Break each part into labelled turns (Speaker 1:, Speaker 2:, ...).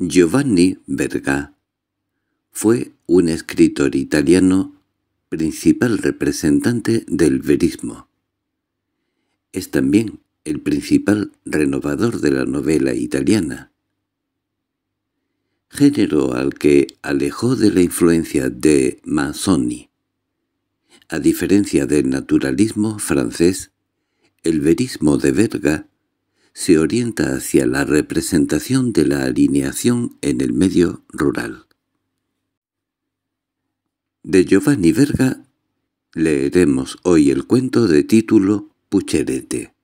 Speaker 1: Giovanni Verga fue un escritor italiano, principal representante del verismo. Es también el principal renovador de la novela italiana, género al que alejó de la influencia de Manzoni. A diferencia del naturalismo francés, el verismo de Verga se orienta hacia la representación de la alineación en el medio rural. De Giovanni Verga leeremos hoy el cuento de título Pucherete,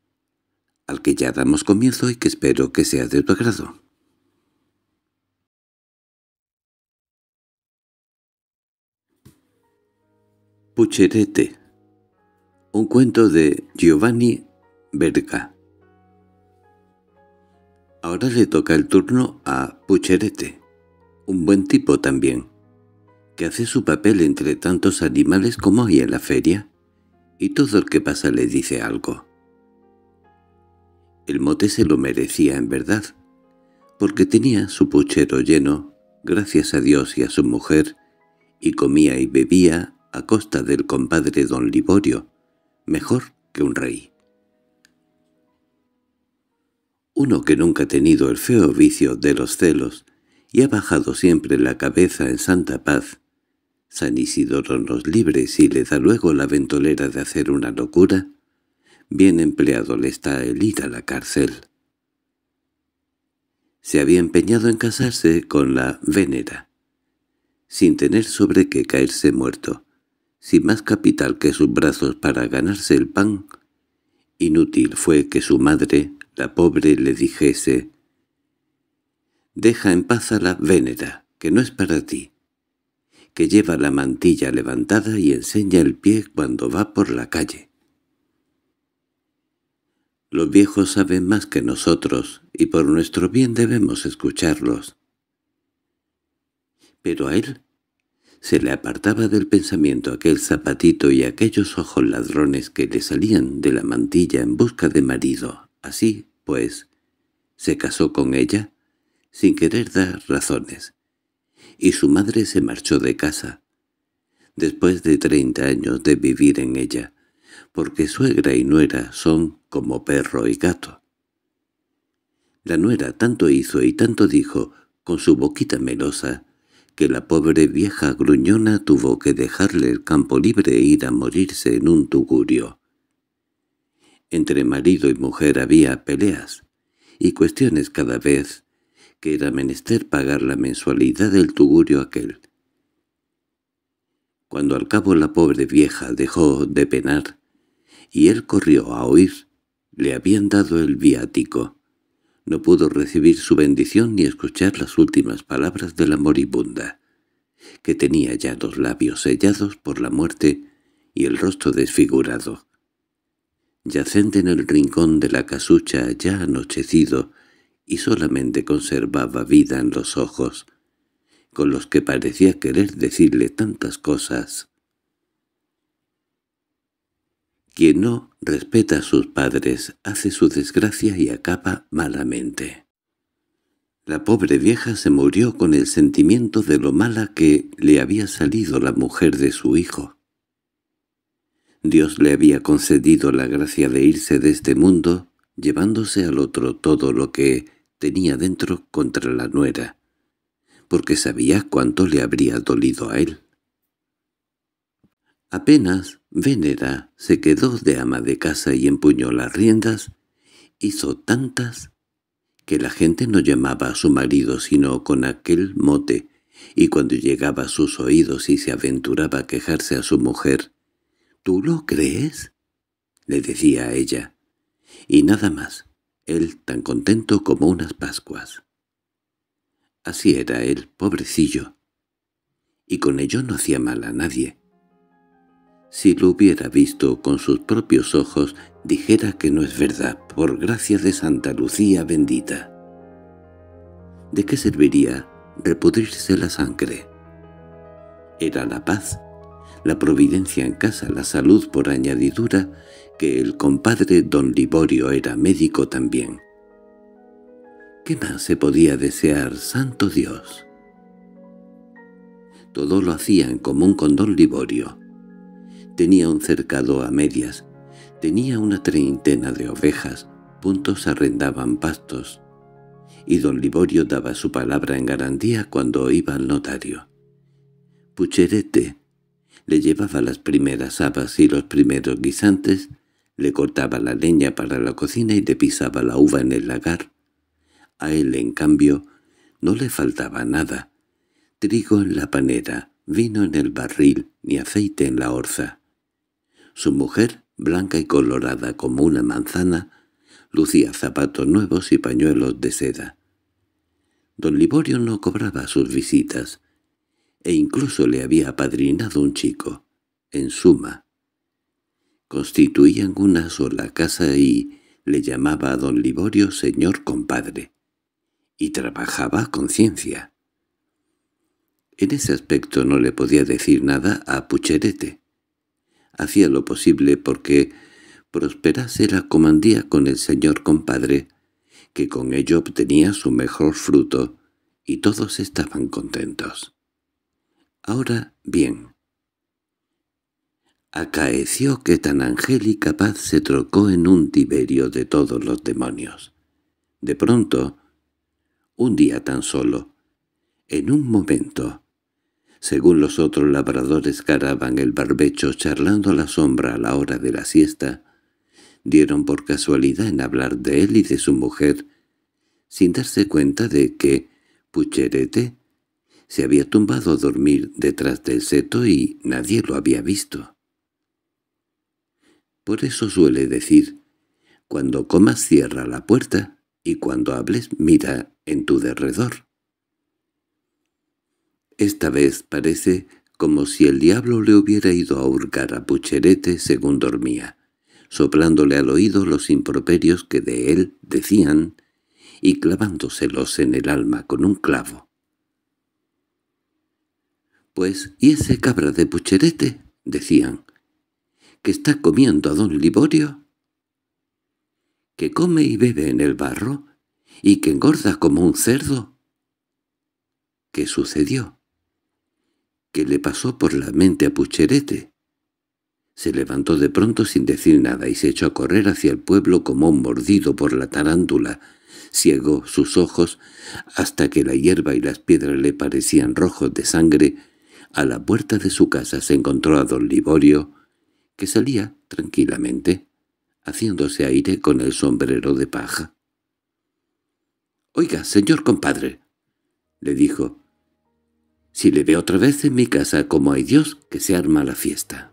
Speaker 1: al que ya damos comienzo y que espero que sea de tu agrado. Pucherete, un cuento de Giovanni Verga. Ahora le toca el turno a Pucherete, un buen tipo también, que hace su papel entre tantos animales como hay en la feria, y todo el que pasa le dice algo. El mote se lo merecía en verdad, porque tenía su puchero lleno, gracias a Dios y a su mujer, y comía y bebía a costa del compadre don Liborio, mejor que un rey. uno que nunca ha tenido el feo vicio de los celos y ha bajado siempre la cabeza en santa paz. San Isidoro nos libre si le da luego la ventolera de hacer una locura. Bien empleado le está el ir a la cárcel. Se había empeñado en casarse con la Vénera, sin tener sobre qué caerse muerto, sin más capital que sus brazos para ganarse el pan. Inútil fue que su madre, pobre le dijese «Deja en paz a la vénera, que no es para ti, que lleva la mantilla levantada y enseña el pie cuando va por la calle». Los viejos saben más que nosotros, y por nuestro bien debemos escucharlos. Pero a él se le apartaba del pensamiento aquel zapatito y aquellos ojos ladrones que le salían de la mantilla en busca de marido. Así pues se casó con ella, sin querer dar razones, y su madre se marchó de casa, después de treinta años de vivir en ella, porque suegra y nuera son como perro y gato. La nuera tanto hizo y tanto dijo, con su boquita melosa, que la pobre vieja gruñona tuvo que dejarle el campo libre e ir a morirse en un tugurio. Entre marido y mujer había peleas y cuestiones cada vez que era menester pagar la mensualidad del tugurio aquel. Cuando al cabo la pobre vieja dejó de penar, y él corrió a oír, le habían dado el viático. No pudo recibir su bendición ni escuchar las últimas palabras de la moribunda, que tenía ya los labios sellados por la muerte y el rostro desfigurado yacente en el rincón de la casucha ya anochecido, y solamente conservaba vida en los ojos, con los que parecía querer decirle tantas cosas. Quien no respeta a sus padres hace su desgracia y acaba malamente. La pobre vieja se murió con el sentimiento de lo mala que le había salido la mujer de su hijo. Dios le había concedido la gracia de irse de este mundo, llevándose al otro todo lo que tenía dentro contra la nuera, porque sabía cuánto le habría dolido a él. Apenas Vénera se quedó de ama de casa y empuñó las riendas, hizo tantas que la gente no llamaba a su marido sino con aquel mote, y cuando llegaba a sus oídos y se aventuraba a quejarse a su mujer, —¿Tú lo crees? —le decía a ella. Y nada más, él tan contento como unas pascuas. Así era él, pobrecillo. Y con ello no hacía mal a nadie. Si lo hubiera visto con sus propios ojos, dijera que no es verdad, por gracia de Santa Lucía bendita. ¿De qué serviría repudrirse la sangre? Era la paz la providencia en casa, la salud por añadidura, que el compadre don Liborio era médico también. ¿Qué más se podía desear, santo Dios? Todo lo hacía en común con don Liborio. Tenía un cercado a medias, tenía una treintena de ovejas, puntos arrendaban pastos, y don Liborio daba su palabra en garantía cuando iba al notario. Pucherete le llevaba las primeras habas y los primeros guisantes, le cortaba la leña para la cocina y le pisaba la uva en el lagar. A él, en cambio, no le faltaba nada. Trigo en la panera, vino en el barril, ni aceite en la orza. Su mujer, blanca y colorada como una manzana, lucía zapatos nuevos y pañuelos de seda. Don Liborio no cobraba sus visitas, e incluso le había apadrinado un chico. En suma, constituían una sola casa y le llamaba a don Liborio señor compadre, y trabajaba con ciencia. En ese aspecto no le podía decir nada a Pucherete. Hacía lo posible porque prosperase la comandía con el señor compadre, que con ello obtenía su mejor fruto, y todos estaban contentos. Ahora bien. Acaeció que tan angélica paz se trocó en un tiberio de todos los demonios. De pronto, un día tan solo, en un momento, según los otros labradores caraban el barbecho charlando a la sombra a la hora de la siesta, dieron por casualidad en hablar de él y de su mujer, sin darse cuenta de que Pucherete se había tumbado a dormir detrás del seto y nadie lo había visto. Por eso suele decir, cuando comas cierra la puerta y cuando hables mira en tu derredor. Esta vez parece como si el diablo le hubiera ido a hurgar a Pucherete según dormía, soplándole al oído los improperios que de él decían y clavándoselos en el alma con un clavo pues, ¿y ese cabra de pucherete? decían. ¿Que está comiendo a don Liborio? ¿Que come y bebe en el barro? ¿Y que engorda como un cerdo? ¿Qué sucedió? ¿Qué le pasó por la mente a Pucherete? Se levantó de pronto sin decir nada y se echó a correr hacia el pueblo como un mordido por la tarántula. Ciegó sus ojos hasta que la hierba y las piedras le parecían rojos de sangre a la puerta de su casa se encontró a don Liborio, que salía tranquilamente, haciéndose aire con el sombrero de paja. —Oiga, señor compadre —le dijo—, si le ve otra vez en mi casa como hay Dios, que se arma la fiesta.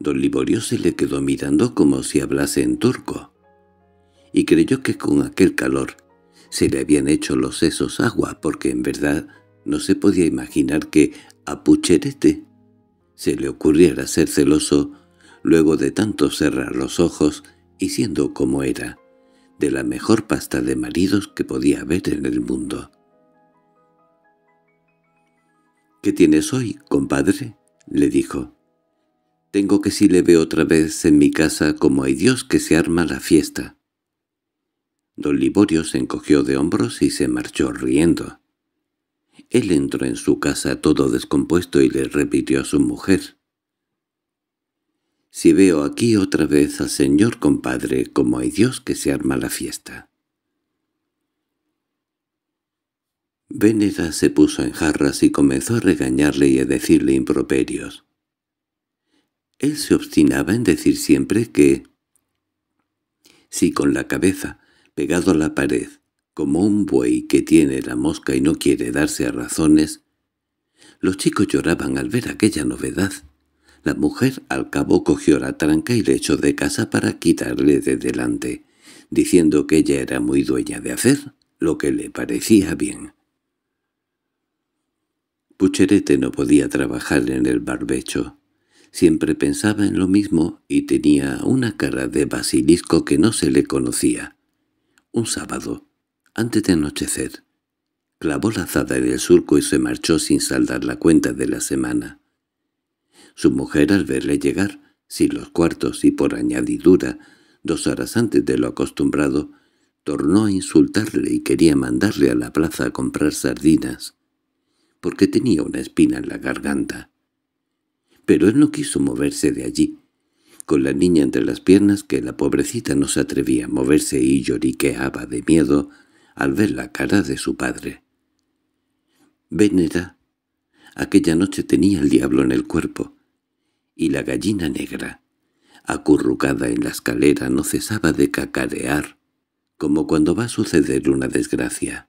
Speaker 1: Don Liborio se le quedó mirando como si hablase en turco, y creyó que con aquel calor se le habían hecho los sesos agua, porque en verdad no se podía imaginar que a Pucherete se le ocurriera ser celoso luego de tanto cerrar los ojos y siendo como era, de la mejor pasta de maridos que podía haber en el mundo. —¿Qué tienes hoy, compadre? —le dijo. —Tengo que si le veo otra vez en mi casa como hay Dios que se arma la fiesta. Don Liborio se encogió de hombros y se marchó riendo. Él entró en su casa todo descompuesto y le repitió a su mujer. «Si veo aquí otra vez al señor compadre, como hay Dios que se arma la fiesta». Venera se puso en jarras y comenzó a regañarle y a decirle improperios. Él se obstinaba en decir siempre que, si con la cabeza, pegado a la pared, como un buey que tiene la mosca y no quiere darse a razones, los chicos lloraban al ver aquella novedad. La mujer al cabo cogió la tranca y le echó de casa para quitarle de delante, diciendo que ella era muy dueña de hacer lo que le parecía bien. Pucherete no podía trabajar en el barbecho. Siempre pensaba en lo mismo y tenía una cara de basilisco que no se le conocía. Un sábado, antes de anochecer, clavó la zada en el surco y se marchó sin saldar la cuenta de la semana. Su mujer al verle llegar, sin los cuartos y por añadidura, dos horas antes de lo acostumbrado, tornó a insultarle y quería mandarle a la plaza a comprar sardinas, porque tenía una espina en la garganta. Pero él no quiso moverse de allí, con la niña entre las piernas que la pobrecita no se atrevía a moverse y lloriqueaba de miedo al ver la cara de su padre. Vénera aquella noche tenía el diablo en el cuerpo, y la gallina negra, acurrucada en la escalera, no cesaba de cacarear, como cuando va a suceder una desgracia.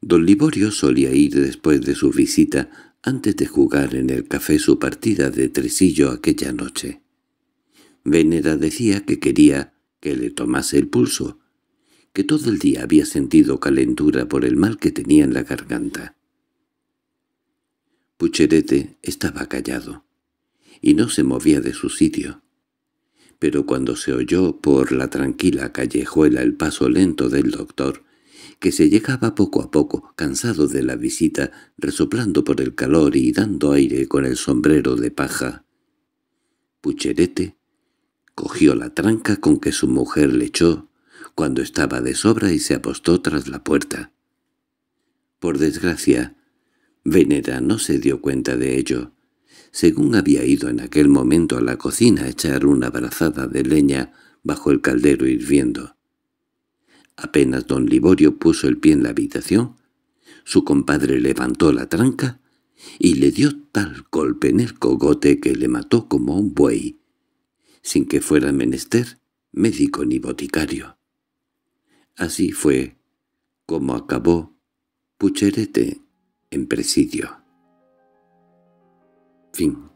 Speaker 1: Don Liborio solía ir después de su visita, antes de jugar en el café su partida de tresillo aquella noche. Venera decía que quería que le tomase el pulso, que todo el día había sentido calentura por el mal que tenía en la garganta. Pucherete estaba callado, y no se movía de su sitio. Pero cuando se oyó por la tranquila callejuela el paso lento del doctor, que se llegaba poco a poco, cansado de la visita, resoplando por el calor y dando aire con el sombrero de paja, Pucherete cogió la tranca con que su mujer le echó cuando estaba de sobra y se apostó tras la puerta. Por desgracia, Venera no se dio cuenta de ello. Según había ido en aquel momento a la cocina a echar una brazada de leña bajo el caldero hirviendo. Apenas don Liborio puso el pie en la habitación, su compadre levantó la tranca y le dio tal golpe en el cogote que le mató como un buey, sin que fuera menester médico ni boticario. Así fue como acabó Pucherete en presidio. Fin